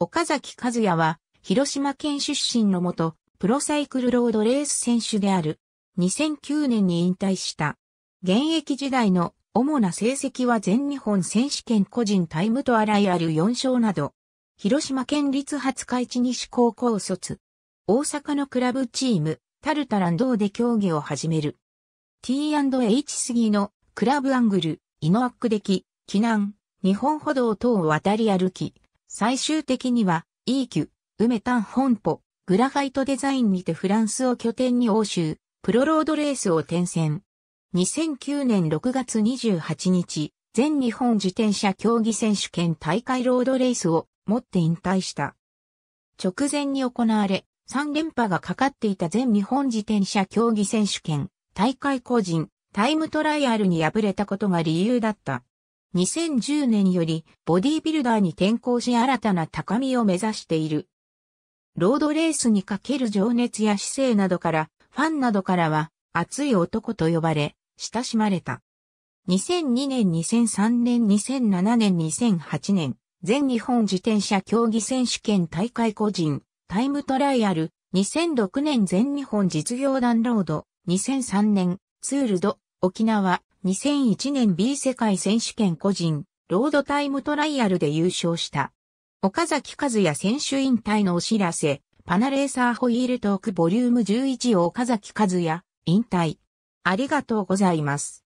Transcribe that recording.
岡崎和也は、広島県出身の元、プロサイクルロードレース選手である。2009年に引退した。現役時代の主な成績は全日本選手権個人タイムとあらゆるル4勝など、広島県立初日地西高校卒。大阪のクラブチーム、タルタランドで競技を始める。T&H 杉のクラブアングル、イノアックデキ、機南、日本歩道等を渡り歩き、最終的には、イーキュ、梅丹本舗、グラファイトデザインにてフランスを拠点に欧州、プロロードレースを転戦。2009年6月28日、全日本自転車競技選手権大会ロードレースを持って引退した。直前に行われ、3連覇がかかっていた全日本自転車競技選手権大会個人タイムトライアルに敗れたことが理由だった。2010年よりボディビルダーに転向し新たな高みを目指している。ロードレースにかける情熱や姿勢などから、ファンなどからは、熱い男と呼ばれ、親しまれた。2002年、2003年、2007年、2008年、全日本自転車競技選手権大会個人、タイムトライアル、2006年全日本実業団ロード、2003年、ツールド、沖縄、2001年 B 世界選手権個人、ロードタイムトライアルで優勝した。岡崎和也選手引退のお知らせ、パナレーサーホイールトークボリューム11を岡崎和也、引退。ありがとうございます。